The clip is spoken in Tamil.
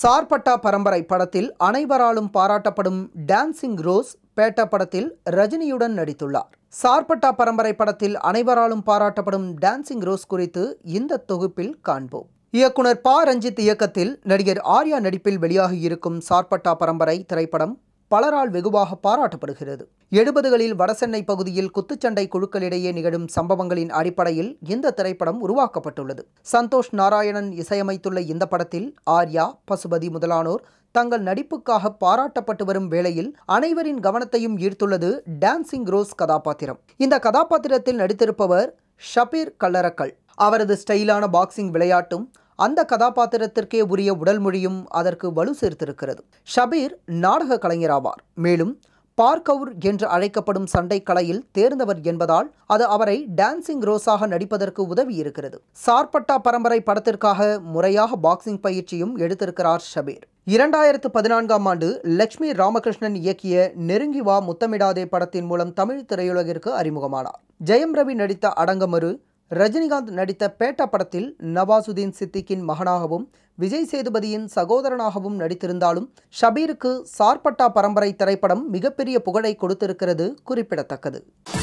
சார்பட்டா பரம்பரை படத்தில் அனைவராலும் பாராட்டப்படும் டான்சிங் ரோஸ் பேட்டா படத்தில் ரஜினியுடன் நடித்துள்ளார் சார்பட்டா பரம்பரை படத்தில் அனைவராலும் பாராட்டப்படும் டான்சிங் ரோஸ் குறித்து இந்த தொகுப்பில் காண்போம் இயக்குனர் ப ரஞ்சித் இயக்கத்தில் நடிகர் ஆர்யா நடிப்பில் வெளியாகியிருக்கும் சார்பட்டா பரம்பரை திரைப்படம் பலரால் வெகுவாக பாராட்டப்படுகிறது எழுபதுகளில் வடசென்னை பகுதியில் குத்துச்சண்டை குழுக்களிடையே நிகழும் சம்பவங்களின் அடிப்படையில் இந்த திரைப்படம் உருவாக்கப்பட்டுள்ளது சந்தோஷ் நாராயணன் இசையமைத்துள்ள இந்த படத்தில் ஆர்யா பசுபதி முதலானோர் தங்கள் நடிப்புக்காக பாராட்டப்பட்டு வரும் வேளையில் அனைவரின் கவனத்தையும் ஈர்த்துள்ளது டான்சிங் ரோஸ் கதாபாத்திரம் இந்த கதாபாத்திரத்தில் நடித்திருப்பவர் ஷபீர் கல்லரக்கல் அவரது ஸ்டைலான பாக்ஸிங் விளையாட்டும் அந்த கதாபாத்திரத்திற்கே உரிய உடல் மொழியும் அதற்கு வலு சேர்த்திருக்கிறது ஷபீர் நாடக கலைஞராவார் மேலும் பார்க்கவுர் என்று அழைக்கப்படும் சண்டை கலையில் தேர்ந்தவர் என்பதால் அது அவரை டான்சிங் ரோஸாக நடிப்பதற்கு உதவி இருக்கிறது சார்பட்டா பரம்பரை படத்திற்காக முறையாக பாக்ஸிங் பயிற்சியும் எடுத்திருக்கிறார் ஷபீர் இரண்டாயிரத்து பதினான்காம் ஆண்டு லட்சுமி ராமகிருஷ்ணன் இயக்கிய நெருங்கி வா முத்தமிடாதே படத்தின் மூலம் தமிழ் திரையுலகிற்கு அறிமுகமானார் ஜெயம் ரவி நடித்த அடங்கமரு ரஜினிகாந்த் நடித்த பேட்டா படத்தில் நவாசுதீன் சித்திக்கின் மகனாகவும் விஜய் சேதுபதியின் சகோதரனாகவும் நடித்திருந்தாலும் ஷபீருக்கு சார்பட்டா பரம்பரை திரைப்படம் மிகப்பெரிய புகழை கொடுத்திருக்கிறது குறிப்பிடத்தக்கது